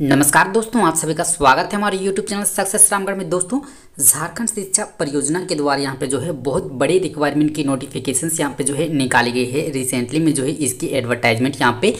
नमस्कार दोस्तों आप सभी का स्वागत है हमारे यूट्यूब चैनल सक्सेस रामगढ़ में दोस्तों झारखंड शिक्षा परियोजना के द्वारा यहाँ पे जो है बहुत बड़े रिक्वायरमेंट की नोटिफिकेशंस यहाँ पे जो है निकाली गई है रिसेंटली में जो है इसकी एडवर्टाइजमेंट यहाँ पे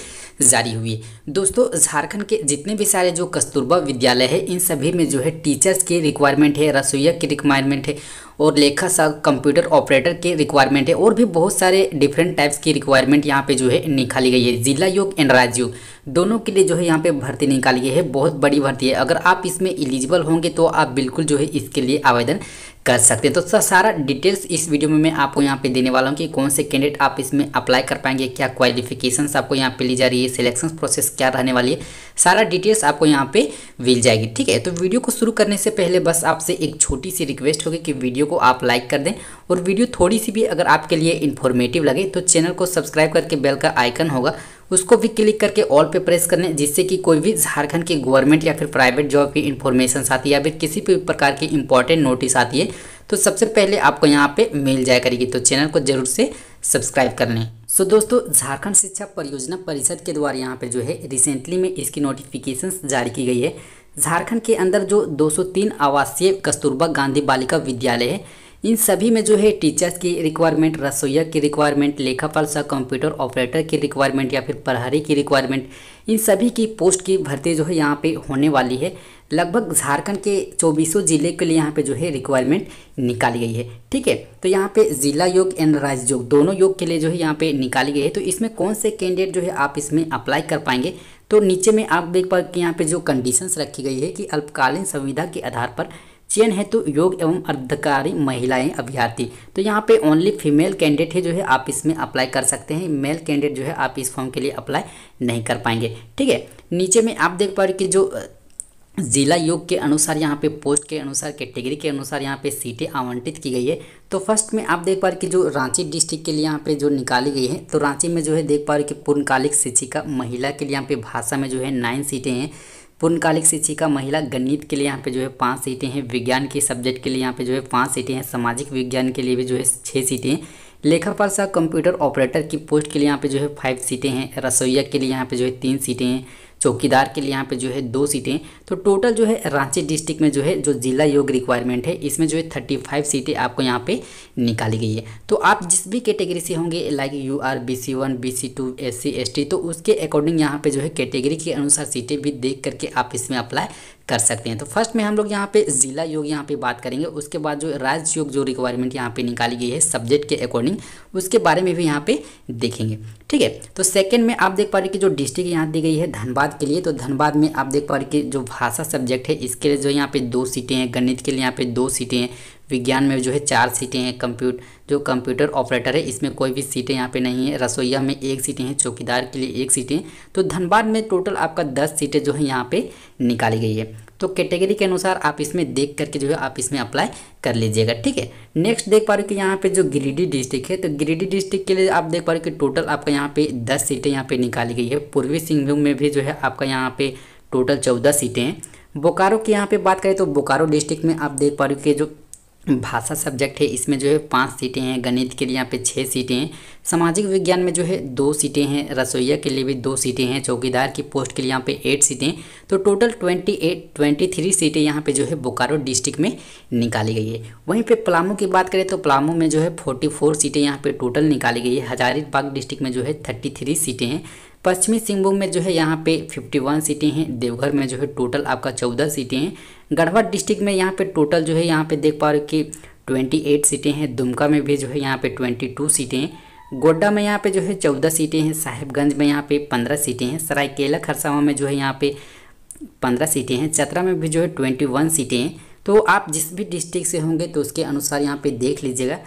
जारी हुई दोस्तों झारखंड के जितने भी सारे जो कस्तूरबा विद्यालय है इन सभी में जो है टीचर्स की रिक्वायरमेंट है रसोईया की रिक्वायरमेंट है और लेखा सा कंप्यूटर ऑपरेटर के रिक्वायरमेंट है और भी बहुत सारे डिफरेंट टाइप्स की रिक्वायरमेंट यहाँ पे जो है निकाली गई है जिला योग एंड राज्य योग दोनों के लिए जो है यहाँ पे भर्ती निकाली गई है बहुत बड़ी भर्ती है अगर आप इसमें एलिजिबल होंगे तो आप बिल्कुल जो है इसके लिए आवेदन कर सकते हैं तो सारा डिटेल्स इस वीडियो में मैं आपको यहाँ पे देने वाला हूँ कि कौन से कैंडिडेट आप इसमें अप्लाई कर पाएंगे क्या क्वालिफिकेशंस आपको यहाँ पे ली जा रही है सिलेक्शन प्रोसेस क्या रहने वाली है सारा डिटेल्स आपको यहाँ पे मिल जाएगी ठीक है तो वीडियो को शुरू करने से पहले बस आपसे एक छोटी सी रिक्वेस्ट होगी कि वीडियो को आप लाइक कर दें और वीडियो थोड़ी सी भी अगर आपके लिए इन्फॉर्मेटिव लगे तो चैनल को सब्सक्राइब करके बेल का आइकन होगा उसको भी क्लिक करके ऑल पे प्रेस कर लें जिससे कि कोई भी झारखंड के गवर्नमेंट या फिर प्राइवेट जॉब की इन्फॉर्मेशन आती है या फिर किसी भी प्रकार की इंपॉर्टेंट नोटिस आती है तो सबसे पहले आपको यहाँ पे मिल जाए करेगी तो चैनल को जरूर से सब्सक्राइब कर लें सो so, दोस्तों झारखंड शिक्षा परियोजना परिषद के द्वारा यहाँ पे जो है रिसेंटली में इसकी नोटिफिकेशन जारी की गई है झारखंड के अंदर जो 203 आवासीय कस्तूरबा गांधी बालिका विद्यालय है इन सभी में जो है टीचर्स की रिक्वायरमेंट रसोईया की रिक्वायरमेंट लेखा सा कंप्यूटर ऑपरेटर की रिक्वायरमेंट या फिर प्रहरी की रिक्वायरमेंट इन सभी की पोस्ट की भर्ती जो है यहाँ पे होने वाली है लगभग झारखंड के चौबीसों जिले के लिए यहाँ पे जो है रिक्वायरमेंट निकाली गई है ठीक है तो यहाँ पे जिला योग एंड राज्य योग दोनों योग के लिए जो है यहाँ पे निकाली गई है तो इसमें कौन से कैंडिडेट जो है आप इसमें अप्लाई कर पाएंगे तो नीचे में आप देख पा कि यहाँ पे जो कंडीशंस रखी गई है कि अल्पकालीन संविधा के आधार पर चयन हेतु तो योग एवं अर्धकारी महिलाएं अभ्यर्थी तो यहाँ पे ओनली फीमेल कैंडिडेट है जो है आप इसमें अप्लाई कर सकते हैं मेल कैंडिडेट जो है आप इस फॉर्म के लिए अप्लाई नहीं कर पाएंगे ठीक है नीचे में आप देख पा रहे कि जो जिला योग के अनुसार यहाँ पे पोस्ट के अनुसार कैटेगरी के अनुसार यहाँ पे सीटें आवंटित की गई है तो फर्स्ट में आप देख पा रहे कि जो रांची डिस्ट्रिक्ट के लिए यहाँ पे जो निकाली गई है तो रांची में जो है देख पा रहे कि पूर्णकालिक शिक्षिका महिला के लिए यहाँ पे भाषा में जो है नाइन सीटें हैं पूर्णकालिक शिक्षिका महिला गणित के लिए यहाँ पे जो है पाँच सीटें हैं विज्ञान के सब्जेक्ट के लिए यहाँ पे जो है पाँच सीटें हैं सामाजिक विज्ञान के लिए भी जो है छः सीटें हैं लेखापाल सह कंप्यूटर ऑपरेटर की पोस्ट के लिए यहाँ पे जो है फाइव सीटें हैं रसोईया के लिए यहाँ पे जो है तीन सीटें हैं चौकीदार के लिए यहाँ पे जो है दो सीटें तो टोटल जो है रांची डिस्ट्रिक्ट में जो है जो जिला योग रिक्वायरमेंट है इसमें जो है थर्टी फाइव सीटें आपको यहाँ पे निकाली गई है तो आप जिस भी कैटेगरी से होंगे like U R B C one B C two S C S T तो उसके अकॉर्डिंग यहाँ पे जो है कैटेगरी के अनुसार सीटें भी देख करके आप इसमें अप्लाई कर सकते हैं तो फर्स्ट में हम लोग यहाँ पे ज़िला योग यहाँ पे बात करेंगे उसके बाद जो राज्य योग जो रिक्वायरमेंट यहाँ पे निकाली गई है सब्जेक्ट के अकॉर्डिंग उसके बारे में भी यहाँ पे देखेंगे ठीक है तो सेकंड में आप देख पा रहे कि जो डिस्ट्रिक्ट यहाँ दी गई है धनबाद के लिए तो धनबाद में आप देख पा रहे कि जो भाषा सब्जेक्ट है इसके लिए जो यहाँ पे दो सीटें हैं गणित के लिए यहाँ पे दो सीटें हैं विज्ञान में जो है चार सीटें हैं कंप्यूट जो कंप्यूटर ऑपरेटर है इसमें कोई भी सीटें यहाँ पे नहीं है रसोईया में एक सीटें हैं चौकीदार के लिए एक सीटें तो धनबाद में टोटल आपका दस सीटें जो है यहाँ पे निकाली गई है तो कैटेगरी के अनुसार आप इसमें देख करके जो है आप इसमें अप्लाई कर लीजिएगा ठीक है नेक्स्ट देख पा रहे हो कि यहाँ पे जो गिरिडीह डिस्ट्रिक्ट है तो गिरिडीह डिस्ट्रिक्ट के लिए आप देख पा रहे हो कि टोटल आपका यहाँ पे दस सीटें यहाँ पे निकाली गई है पूर्वी सिंहभूम में भी जो है आपका यहाँ पे टोटल चौदह सीटें हैं बोकारो की यहाँ पे बात करें तो बोकारो डिस्ट्रिक्ट में आप देख पा रहे हो कि जो भाषा सब्जेक्ट है इसमें जो है पाँच सीटें हैं गणित के लिए यहाँ पे छः सीटें हैं सामाजिक विज्ञान में जो है दो सीटें हैं रसोईया के लिए भी दो सीटें हैं चौकीदार की पोस्ट के लिए यहाँ पे एट सीटें तो total twenty eight twenty three सीटें यहाँ पे जो है बोकारो डिस्ट्रिक्ट में निकाली गई है वहीं पर पलामू की बात करें तो पलामू में जो है फोर्टी फोर सीटें यहाँ पर टोटल निकाली गई है हजारीबाग डिस्ट्रिक्ट में जो है थर्टी थ्री सीटें हैं पश्चिमी सिंहभूम में जो है यहाँ पे 51 सीटें हैं देवघर में जो है टोटल आपका 14 सीटें हैं गढ़वा डिस्ट्रिक्ट में यहाँ पे टोटल जो है यहाँ पे देख पा रहे कि 28 सीटें हैं दुमका में भी जो है यहाँ पे 22 सीटें हैं गोड्डा में यहाँ पे जो है चौदह सीटें हैं साहिबगंज में यहाँ पे पंद्रह सीटें हैं सरायकेला खरसावा में जो है यहाँ पे पंद्रह सीटें हैं चतरा में भी जो है ट्वेंटी वन सीटें हैं तो आप जिस भी डिस्ट्रिक्ट से होंगे तो उसके अनुसार यहाँ पे देख लीजिएगा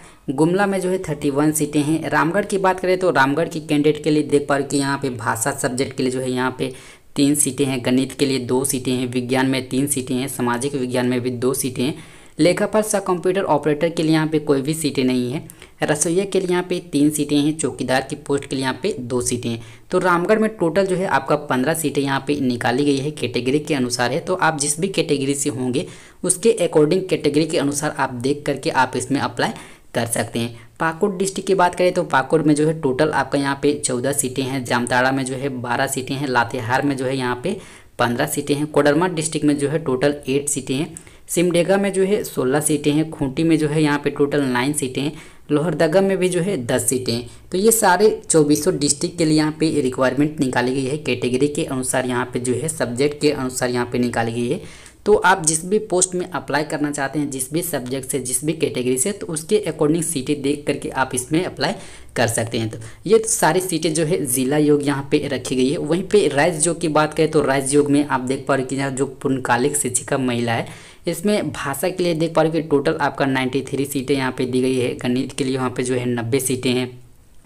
गुमला में जो है थर्टी वन सीटें हैं रामगढ़ की बात करें तो रामगढ़ की कैंडिडेट के लिए देख पा रहे कि यहाँ पे भाषा सब्जेक्ट के लिए जो है यहाँ पे तीन सीटें हैं गणित के लिए दो सीटें हैं विज्ञान में तीन सीटें हैं सामाजिक विज्ञान में भी दो सीटें हैं लेखापाल सह कंप्यूटर ऑपरेटर के लिए यहाँ पे कोई भी सीटें नहीं है रसोईया के लिए यहाँ पे तीन सीटें हैं चौकीदार की पोस्ट के लिए यहाँ पे दो सीटें हैं तो रामगढ़ में टोटल जो है आपका पंद्रह सीटें यहाँ पे निकाली गई है कैटेगरी के अनुसार है तो आप जिस भी कैटेगरी से होंगे उसके अकॉर्डिंग कैटेगरी के अनुसार आप देख करके आप इसमें अप्लाई कर सकते हैं पाकुड़ डिस्ट्रिक्ट की बात करें तो पाकुड़ में जो है टोटल आपका यहाँ पे चौदह सीटें हैं जामताड़ा में जो है बारह सीटें हैं लातेहार में जो है यहाँ पे पंद्रह सीटें हैं कोडरमा डिस्ट्रिक्ट में जो है टोटल एट सीटें हैं सिमडेगा में जो है सोलह सीटें हैं खूंटी में जो है यहाँ पे टोटल नाइन सीटें हैं लोहरदगा में भी जो है दस सीटें हैं तो ये सारे चौबीसों डिस्ट्रिक्ट के लिए यहाँ पे रिक्वायरमेंट निकाली गई है कैटेगरी के अनुसार यहाँ पे जो है सब्जेक्ट के अनुसार यहाँ पे निकाली गई है तो आप जिस भी पोस्ट में अप्लाई करना चाहते हैं जिस भी सब्जेक्ट से जिस भी कैटेगरी से तो उसके अकॉर्डिंग सीटें देख करके आप इसमें अप्लाई कर सकते हैं तो ये तो सारी सीटें जो है ज़िला योग यहाँ पे रखी गई है वहीं पे राज्य योग की बात करें तो राज्य योग में आप देख पा रहे कि यहाँ जो पूर्णकालिक शिक्षिका महिला है इसमें भाषा के लिए देख पा रहे कि टोटल आपका नाइन्टी सीटें यहाँ पर दी गई है गणित के लिए वहाँ पर जो है नब्बे सीटें हैं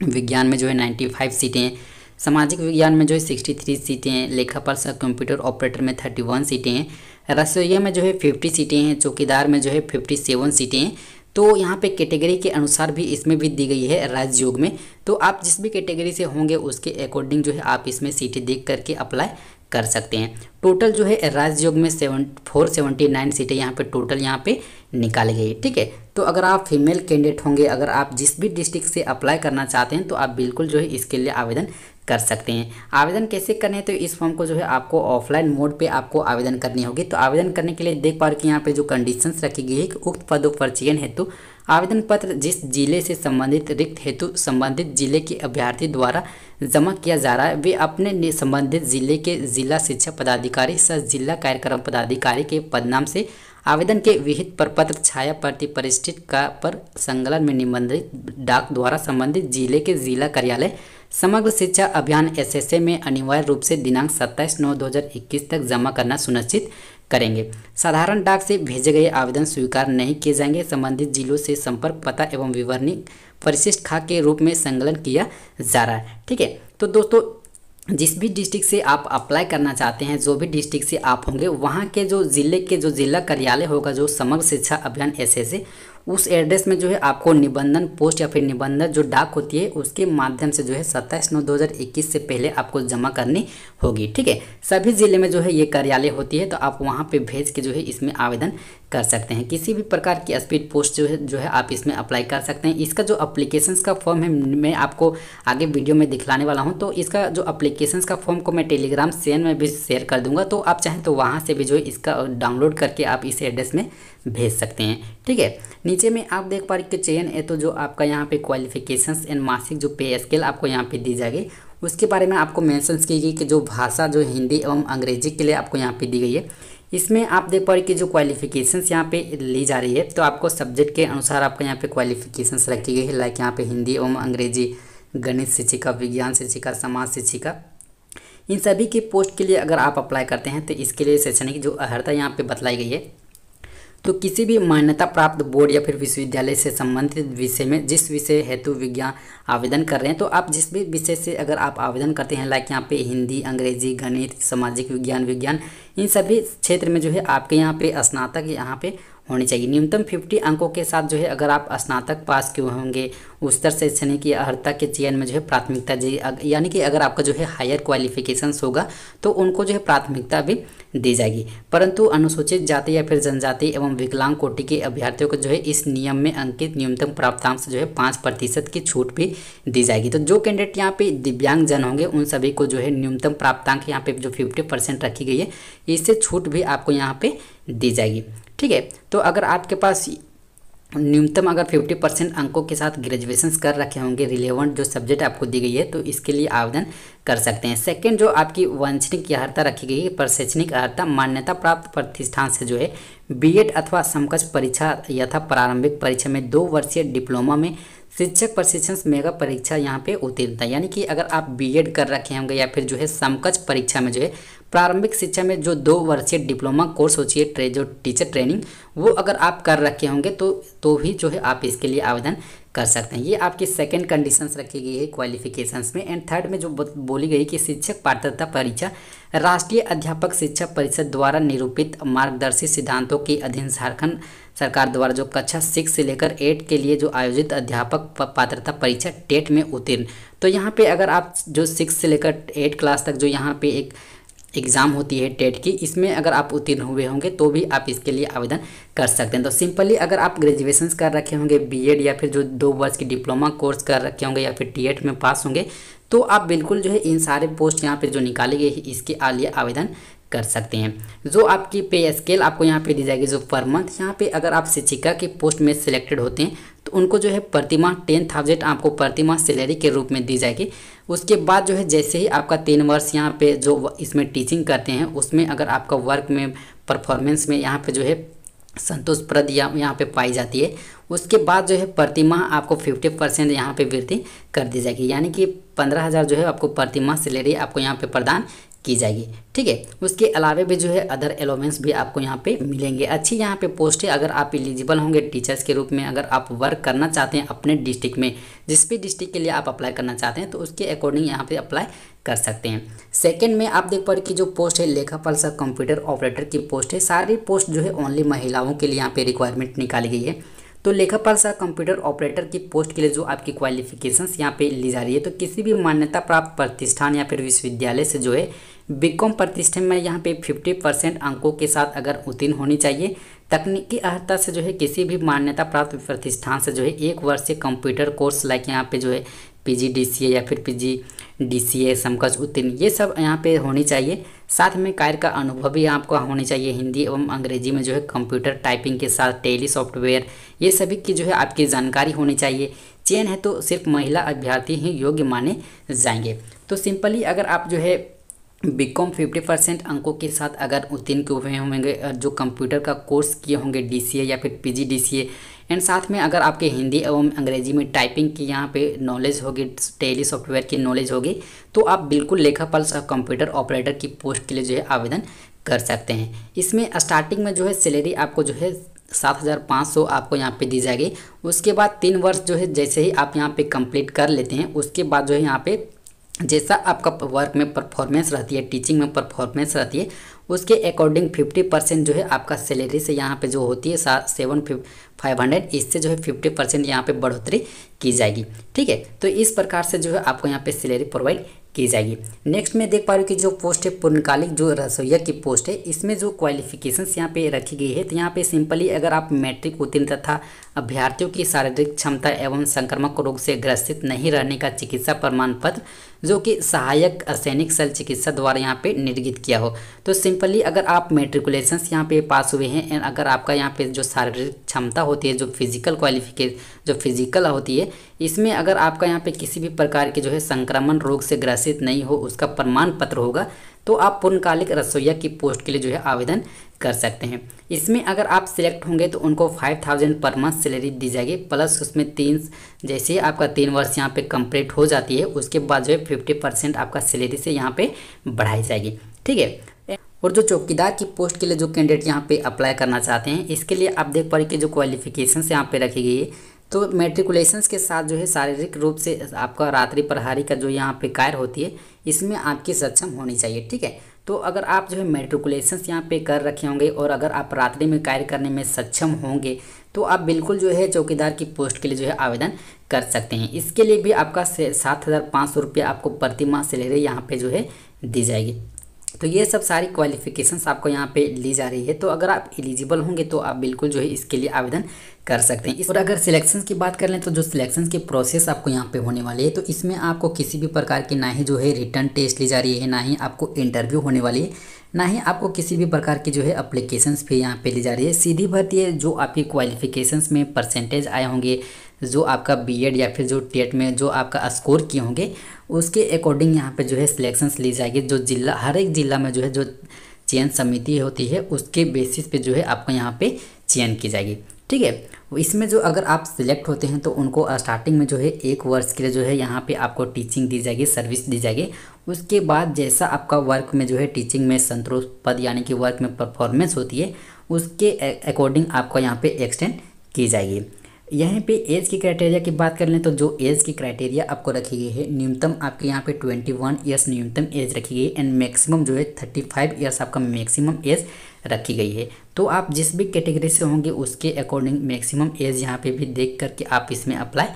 विज्ञान में जो है नाइन्टी सीटें हैं सामाजिक विज्ञान में जो है सिक्सटी सीटें हैं लेखा कंप्यूटर ऑपरेटर में थर्टी सीटें हैं रसोईया में जो है फिफ्टी सीटें हैं चौकीदार में जो है फिफ्टी सेवन सीटें हैं तो यहाँ पे कैटेगरी के अनुसार भी इसमें भी दी गई है राजयोग में तो आप जिस भी कैटेगरी से होंगे उसके अकॉर्डिंग जो है आप इसमें सीटें देख करके अप्लाई कर सकते हैं टोटल जो है राजयोग में सेवन फोर सेवेंटी नाइन सीटें यहाँ पे टोटल यहाँ पे निकाली गई है ठीक है तो अगर आप फीमेल कैंडिडेट होंगे अगर आप जिस भी डिस्ट्रिक्ट से अप्लाई करना चाहते हैं तो आप बिल्कुल जो है इसके लिए आवेदन कर सकते हैं आवेदन कैसे करने हैं तो इस फॉर्म को जो है आपको ऑफलाइन मोड पे आपको आवेदन करनी होगी तो आवेदन करने के लिए देख पा रहे कि यहाँ पे जो कंडीशंस रखी गई है कि उक्त पदों पर चयन हेतु आवेदन पत्र जिस जिले से संबंधित रिक्त हेतु संबंधित जिले के अभ्यर्थी द्वारा जमा किया जा रहा है वे अपने संबंधित जिले के जिला शिक्षा पदाधिकारी सह जिला कार्यक्रम पदाधिकारी के पदनाम से आवेदन के विहित प्रपत्र छाया प्रति परिष्ठित का पर संकलन में निबंधित डाक द्वारा संबंधित जिले के जिला कार्यालय समग्र शिक्षा अभियान एसएसए में अनिवार्य रूप से दिनांक 27 नौ 2021 तक जमा करना सुनिश्चित करेंगे साधारण डाक से भेजे गए आवेदन स्वीकार नहीं किए जाएंगे संबंधित जिलों से संपर्क पता एवं विवरणी परिशिष्ट खा के रूप में संकलन किया जा रहा है ठीक है तो दोस्तों जिस भी डिस्ट्रिक्ट से आप अप्लाई करना चाहते हैं जो भी डिस्ट्रिक्ट से आप होंगे वहाँ के जो ज़िले के जो ज़िला कार्यालय होगा जो समग्र शिक्षा अभियान एस उस एड्रेस में जो है आपको निबंधन पोस्ट या फिर निबंधन जो डाक होती है उसके माध्यम से जो है सत्ताईस नौ इक्कीस से पहले आपको जमा करनी होगी ठीक है सभी ज़िले में जो है ये कार्यालय होती है तो आप वहाँ पे भेज के जो है इसमें आवेदन कर सकते हैं किसी भी प्रकार की स्पीड पोस्ट जो है जो है आप इसमें अप्लाई कर सकते हैं इसका जो अप्लीकेशन का फॉर्म है मैं आपको आगे वीडियो में दिखलाने वाला हूँ तो इसका जो अप्लीकेशन का फॉर्म को मैं टेलीग्राम सेन में भी शेयर कर दूंगा तो आप चाहें तो वहाँ से भी जो है इसका डाउनलोड करके आप इस एड्रेस में भेज सकते हैं ठीक है नीचे में आप देख पा रहे कि चयन है तो जो आपका यहाँ पे क्वालिफिकेशंस एंड मासिक जो पे स्केल आपको यहाँ पे दी जाएगी उसके बारे में आपको मैंसन्स की गई कि जो भाषा जो हिंदी एवं अंग्रेजी के लिए आपको यहाँ पे दी गई है इसमें आप देख पा रहे कि जो क्वालिफिकेशंस यहाँ पे ली जा रही है तो आपको सब्जेक्ट के अनुसार आपको यहाँ पे क्वालिफिकेशंस रखी गई है लाइक यहाँ पे हिंदी एवं अंग्रेजी गणित शिक्षिका विज्ञान शिक्षिका समाज शिक्षिका इन सभी के पोस्ट के लिए अगर आप अप्लाई करते हैं तो इसके लिए शैक्षणिक जो अर्हता यहाँ पे बतलाई गई है तो किसी भी मान्यता प्राप्त बोर्ड या फिर विश्वविद्यालय से संबंधित विषय में जिस विषय हेतु विज्ञान आवेदन कर रहे हैं तो आप जिस भी विषय से अगर आप आवेदन करते हैं लाइक यहाँ पे हिंदी अंग्रेजी गणित सामाजिक विज्ञान विज्ञान इन सभी क्षेत्र में जो है आपके यहाँ पे स्नातक यहाँ पे होनी चाहिए न्यूनतम 50 अंकों के साथ जो है अगर आप स्नातक पास किए होंगे से शैक्षणिक या अर्हता के चयन में जो है प्राथमिकता यानी कि अगर आपका जो है हायर क्वालिफिकेशंस होगा तो उनको जो है प्राथमिकता भी दी जाएगी परंतु अनुसूचित जाति या फिर जनजाति एवं विकलांग कोटि के अभ्यर्थियों को जो है इस नियम में अंकित न्यूनतम प्राप्तांश जो है पाँच प्रतिशत की छूट भी दी जाएगी तो जो कैंडिडेट यहाँ पे दिव्यांग जन होंगे उन सभी को जो है न्यूनतम प्राप्तांक यहाँ पे जो फिफ्टी परसेंट रखी गई है इससे छूट भी आपको यहाँ पे दी जाएगी ठीक है तो अगर आपके पास न्यूनतम अगर 50 परसेंट अंकों के साथ ग्रेजुएशन कर रखे होंगे रिलेवेंट जो सब्जेक्ट आपको दी गई है तो इसके लिए आवेदन कर सकते हैं सेकंड जो आपकी वांछनिक अर्हता रखी गई है प्रशैक्षणिक अर्हता मान्यता प्राप्त प्रतिष्ठान से जो है बीएड अथवा समकक्ष परीक्षा यथा प्रारंभिक परीक्षा में दो वर्षीय डिप्लोमा में शिक्षक प्रशिक्षण मेगा परीक्षा यहाँ पे उत्तीर्णता यानी कि अगर आप बीएड कर रखे होंगे या फिर जो है समकक्ष परीक्षा में जो है प्रारंभिक शिक्षा में जो दो वर्षीय डिप्लोमा कोर्स होती है ट्रे, जो टीचर ट्रेनिंग वो अगर आप कर रखे होंगे तो तो भी जो है आप इसके लिए आवेदन कर सकते हैं ये आपकी सेकेंड कंडीशंस रखी गई है क्वालिफिकेशंस में एंड थर्ड में जो बोली गई कि शिक्षक पात्रता परीक्षा राष्ट्रीय अध्यापक शिक्षा परिषद द्वारा निरूपित मार्गदर्शी सिद्धांतों के अधीन झारखंड सरकार द्वारा जो कक्षा सिक्स से लेकर एट के लिए जो आयोजित अध्यापक पात्रता परीक्षा टेट में उत्तीर्ण तो यहाँ पे अगर आप जो सिक्स से लेकर एट क्लास तक जो यहाँ पे एक एग्ज़ाम होती है टेट की इसमें अगर आप उत्तीर्ण हुए होंगे तो भी आप इसके लिए आवेदन कर सकते हैं तो सिंपली अगर आप ग्रेजुएशन कर रखे होंगे बीएड या फिर जो दो वर्ष की डिप्लोमा कोर्स कर रखे होंगे या फिर टीएड में पास होंगे तो आप बिल्कुल जो है इन सारे पोस्ट यहाँ पर जो निकाले गए इसके लिए आवेदन कर सकते हैं जो आपकी पे स्केल आपको यहाँ पे दी जाएगी जो पर मंथ यहाँ पे अगर आप शिक्षिका के पोस्ट में सिलेक्टेड होते हैं तो उनको जो है प्रतिमा टेन थाउजेंड आपको प्रतिमा सैलरी के रूप में दी जाएगी उसके बाद जो है जैसे ही आपका तीन वर्ष यहाँ पे जो इसमें टीचिंग करते हैं उसमें अगर आपका वर्क में परफॉर्मेंस में यहाँ पे जो है संतोषप्रद या यहाँ पे पाई जाती है उसके बाद जो है प्रतिमाह आपको फिफ्टी परसेंट यहाँ पर वृद्धि कर दी जाएगी यानी कि पंद्रह हज़ार जो है आपको प्रतिमाह सैलरी आपको यहाँ पे प्रदान की जाएगी ठीक है उसके अलावा भी जो है अदर एलोमेंट्स भी आपको यहाँ पे मिलेंगे अच्छी यहाँ पे पोस्ट है अगर आप एलिजिबल होंगे टीचर्स के रूप में अगर आप वर्क करना चाहते हैं अपने डिस्ट्रिक्ट में जिस भी डिस्ट्रिक्ट के लिए आप अप्लाई करना चाहते हैं तो उसके अकॉर्डिंग यहाँ पे अप्लाई कर सकते हैं सेकेंड में आप देख पा रहे कि जो पोस्ट है लेखापाल सह कंप्यूटर ऑपरेटर की पोस्ट है सारी पोस्ट जो है ओनली महिलाओं के लिए यहाँ पर रिक्वायरमेंट निकाली गई है तो लेखापाल सह कंप्यूटर ऑपरेटर की पोस्ट के लिए जो आपकी क्वालिफिकेशंस यहाँ पे ली जा रही है तो किसी भी मान्यता प्राप्त प्रतिष्ठान या फिर विश्वविद्यालय से जो है बीकॉम प्रतिष्ठान में यहाँ पे 50 परसेंट अंकों के साथ अगर उत्तीर्ण होनी चाहिए तकनीकी अहता से जो है किसी भी मान्यता प्राप्त प्रतिष्ठान से जो है एक से कंप्यूटर कोर्स लाइक यहाँ पे जो है पीजीडीसीए या फिर पीजीडीसीए समकक्ष उत्तीर्ण ये सब यहाँ पे होनी चाहिए साथ में कार्य का अनुभव भी आपको होनी चाहिए हिंदी एवं अंग्रेजी में जो है कंप्यूटर टाइपिंग के साथ टेली सॉफ्टवेयर ये सभी की जो है आपकी जानकारी होनी चाहिए चयन है तो सिर्फ महिला अभ्यर्थी ही योग्य माने जाएंगे तो सिंपली अगर आप जो है बी कॉम फिफ्टी परसेंट अंकों के साथ अगर उत्तीर्ण के हुए होंगे जो कंप्यूटर का कोर्स किए होंगे डी सी ए या फिर P G D C and साथ में अगर आपके हिंदी एवं अंग्रेजी में टाइपिंग की यहाँ पे नॉलेज होगी टेली सॉफ्टवेयर की नॉलेज होगी तो आप बिल्कुल लेखापाल कंप्यूटर ऑपरेटर की पोस्ट के लिए जो है आवेदन कर सकते हैं इसमें स्टार्टिंग में जो है सैलरी आपको जो है सात हज़ार पाँच सौ आपको यहाँ पे दी जाएगी उसके बाद तीन वर्ष जो है जैसे ही आप यहाँ पे कंप्लीट कर लेते हैं उसके बाद जो है यहाँ पे जैसा आपका वर्क में परफॉर्मेंस रहती है टीचिंग में परफॉर्मेंस रहती है उसके अकॉर्डिंग फिफ्टी परसेंट जो है आपका सैलरी से यहाँ पे जो होती है सात सेवन फाइव हंड्रेड इससे जो है फिफ्टी परसेंट यहाँ पर बढ़ोतरी की जाएगी ठीक है तो इस प्रकार से जो है आपको यहाँ पे सैलरी प्रोवाइड की जाएगी नेक्स्ट में देख पा रही हूँ कि जो पोस्ट है पूर्णकालिक जो रसोईया की पोस्ट है इसमें जो क्वालिफिकेशंस यहाँ पे रखी गई है तो यहाँ पे सिंपली अगर आप मैट्रिक उत्तीर्ण तथा अभ्यर्थियों की शारीरिक क्षमता एवं संक्रमक रोग से ग्रसित नहीं रहने का चिकित्सा प्रमाण पत्र जो कि सहायक सैनिक सेल चिकित्सा द्वारा यहाँ पे निर्गित किया हो तो सिंपली अगर आप मेट्रिकुलेशन यहाँ पे पास हुए हैं एंड अगर आपका यहाँ पे जो शारीरिक क्षमता होती है जो फिजिकल क्वालिफिकेशन जो फिजिकल होती है इसमें अगर आपका यहाँ पे किसी भी प्रकार के जो है संक्रमण रोग से ग्रसित नहीं हो उसका प्रमाण पत्र होगा तो आप पूर्णकालिक रसोईया की पोस्ट के लिए जो है आवेदन कर सकते हैं इसमें अगर आप सिलेक्ट होंगे तो उनको five thousand per month salary दी जाएगी प्लस उसमें तीन जैसे आपका तीन वर्ष यहाँ पे कंप्लीट हो जाती है उसके बाद जो है फिफ्टी परसेंट आपका सैलरी से यहाँ पे बढ़ाई जाएगी ठीक है और जो चौकीदार की पोस्ट के लिए जो कैंडिडेट यहाँ पे अप्लाई करना चाहते हैं इसके लिए आप देख पा रहे कि जो क्वालिफिकेशन यहाँ पे रखी गई है तो मेट्रिकुलेशंस के साथ जो है शारीरिक रूप से आपका रात्रि प्रहारी का जो यहाँ पे कार्य होती है इसमें आपकी सक्षम होनी चाहिए ठीक है तो अगर आप जो है मेट्रिकुलेशंस यहाँ पे कर रखे होंगे और अगर आप रात्रि में कार्य करने में सक्षम होंगे तो आप बिल्कुल जो है चौकीदार की पोस्ट के लिए जो है आवेदन कर सकते हैं इसके लिए भी आपका सात हज़ार पाँच सौ रुपया आपको प्रतिमाह सैलरी यहाँ पे जो है दी जाएगी तो ये सब सारी क्वालिफिकेशंस आपको यहाँ पे ली जा रही है तो अगर आप एलिजिबल होंगे तो आप बिल्कुल जो है इसके लिए आवेदन कर सकते हैं और अगर सिलेक्शन की बात कर लें तो जो सिलेक्शन की प्रोसेस आपको यहाँ पे होने वाली है तो इसमें आपको किसी भी प्रकार की ना ही जो है रिटर्न टेस्ट ली जा रही है ना ही आपको इंटरव्यू होने वाली है ना ही आपको किसी भी प्रकार की जो है अप्लीकेशन भी यहाँ पे ली जा रही है सीधी भर्ती है जो आपकी क्वालिफिकेशन में परसेंटेज आए होंगे जो आपका बीएड या फिर जो टेट e में जो आपका स्कोर किए होंगे उसके अकॉर्डिंग यहाँ पे जो है सिलेक्शंस ली जाएगी जो जिला हर एक ज़िला में जो है जो चयन समिति होती है उसके बेसिस पे जो है आपको यहाँ पे चयन की जाएगी ठीक है इसमें जो अगर आप सिलेक्ट होते हैं तो उनको स्टार्टिंग में जो है एक वर्ष के लिए जो है यहाँ पे आपको टीचिंग दी जाएगी सर्विस दी जाएगी उसके बाद जैसा आपका वर्क में जो है टीचिंग में संतोष पद यानी कि वर्क में परफॉर्मेंस होती है उसके अकॉर्डिंग आपको यहाँ पे एक्सटेंड की जाएगी यहीं पे एज की क्राइटेरिया की बात कर लें तो जो एज की क्राइटेरिया आपको रखी गई है न्यूनतम आपके यहाँ पे ट्वेंटी वन ईयर्स न्यूनतम एज रखी गई है एंड मैक्सिमम जो है थर्टी फाइव ईयर्स आपका मैक्सिमम एज रखी गई है तो आप जिस भी कैटेगरी से होंगे उसके अकॉर्डिंग मैक्सिमम एज यहाँ पे भी देख करके आप इसमें अप्लाई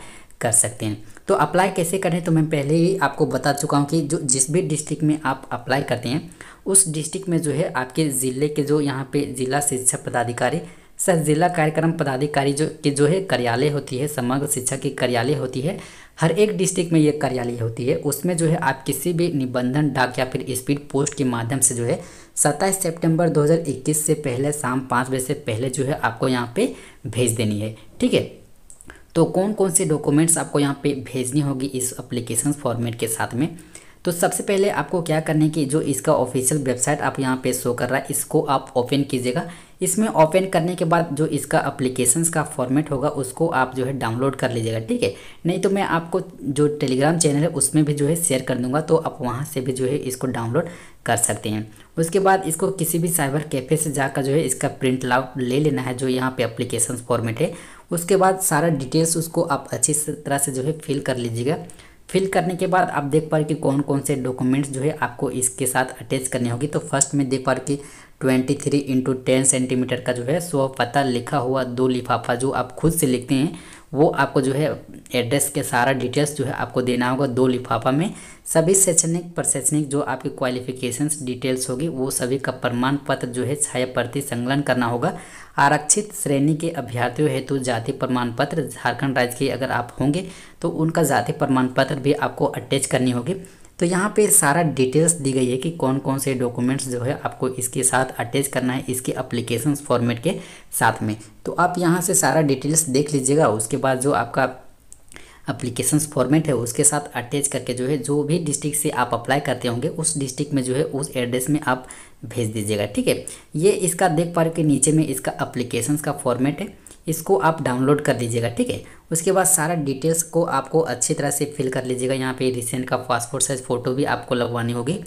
कर सकते हैं तो अप्लाई कैसे करें तो मैं पहले ही आपको बता चुका हूँ कि जो जिस भी डिस्ट्रिक्ट में आप अप्लाई करते हैं उस डिस्ट्रिक्ट में जो है आपके ज़िले के जो यहाँ पे ज़िला शिक्षा पदाधिकारी सर जिला कार्यक्रम पदाधिकारी जो की जो है कार्यालय होती है समग्र शिक्षा की कार्यालय होती है हर एक डिस्ट्रिक्ट में ये कार्यालय होती है उसमें जो है आप किसी भी निबंधन डाक या फिर स्पीड पोस्ट के माध्यम से जो है सत्ताईस सितंबर 2021 से पहले शाम पाँच बजे से पहले जो है आपको यहाँ पे भेज देनी है ठीक है तो कौन कौन से डॉक्यूमेंट्स आपको यहाँ पे भेजनी होगी इस अप्लीकेशन फॉर्मेट के साथ में तो सबसे पहले आपको क्या करने की जो इसका ऑफिशियल वेबसाइट आप यहाँ पे शो कर रहा है इसको आप ओपन कीजिएगा इसमें ओपन करने के बाद जो इसका अप्लीकेशन का फॉर्मेट होगा उसको आप जो है डाउनलोड कर लीजिएगा ठीक है नहीं तो मैं आपको जो टेलीग्राम चैनल है उसमें भी जो है शेयर कर दूंगा तो आप वहाँ से भी जो है इसको डाउनलोड कर सकते हैं उसके बाद इसको किसी भी साइबर कैफ़े से जाकर जो है इसका प्रिंट लाउट ले लेना है जो यहाँ पे अप्लीकेशन फॉर्मेट है उसके बाद सारा डिटेल्स उसको आप अच्छी तरह से जो है फिल कर लीजिएगा फिल करने के बाद आप देख पा रहे कि कौन कौन से डॉक्यूमेंट्स जो है आपको इसके साथ अटैच करने होगी तो फर्स्ट में देख पा रहे कि twenty three into ten centimetre का जो है सो पता लिखा हुआ दो लिफाफा जो आप खुद से लिखते हैं वो आपको जो है एड्रेस के सारा डिटेल्स जो है आपको देना होगा दो लिफाफा में सभी शैक्षणिक प्रशैक्षणिक जो आपकी क्वालिफिकेशंस डिटेल्स होगी वो सभी का प्रमाण पत्र जो है छाया प्रति संकलन करना होगा आरक्षित श्रेणी के अभ्यर्थियों हेतु तो जाति प्रमाण पत्र झारखंड राज्य के अगर आप होंगे तो उनका जाति प्रमाण पत्र भी आपको अटैच करनी होगी तो यहाँ पे सारा डिटेल्स दी गई है कि कौन कौन से डॉक्यूमेंट्स जो है आपको इसके साथ अटैच करना है इसके अप्लीकेशन फॉर्मेट के साथ में तो आप यहाँ से सारा डिटेल्स देख लीजिएगा उसके बाद जो आपका अप्लीकेशन फॉर्मेट है उसके साथ अटैच करके जो है जो भी डिस्ट्रिक्ट से आप अप्लाई करते होंगे उस डिस्ट्रिक्ट में जो है उस एड्रेस में आप भेज दीजिएगा ठीक है ये इसका देख पा रहे कि नीचे में इसका अप्लीकेशन का फॉर्मेट है इसको आप डाउनलोड कर लीजिएगा ठीक है उसके बाद सारा डिटेल्स को आपको अच्छी तरह से फिल कर लीजिएगा यहाँ पे रिसेंट का पासपोर्ट साइज़ फ़ोटो भी आपको लगवानी होगी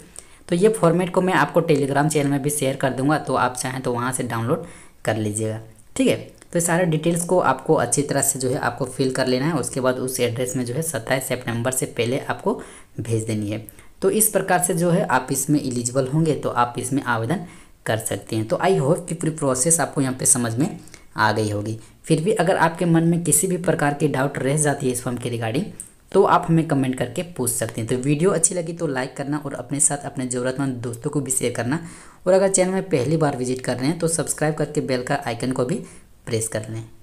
तो ये फॉर्मेट को मैं आपको टेलीग्राम चैनल में भी शेयर कर दूंगा तो आप चाहें तो वहाँ से डाउनलोड कर लीजिएगा ठीक है तो सारे डिटेल्स को आपको अच्छी तरह से जो है आपको फिल कर लेना है उसके बाद उस एड्रेस में जो है सत्ताईस सेप्टेम्बर से पहले आपको भेज देनी है तो इस प्रकार से जो है आप इसमें एलिजिबल होंगे तो आप इसमें आवेदन कर सकते हैं तो आई होप कि पूरी प्रोसेस आपको यहाँ पे समझ में आ गई होगी फिर भी अगर आपके मन में किसी भी प्रकार की डाउट रह जाती है इस फॉर्म के रिगार्डिंग तो आप हमें कमेंट करके पूछ सकते हैं तो वीडियो अच्छी लगी तो लाइक करना और अपने साथ अपने ज़रूरतमंद दोस्तों को भी शेयर करना और अगर चैनल में पहली बार विजिट कर रहे हैं तो सब्सक्राइब करके बेल का आइकन को भी प्रेस कर लें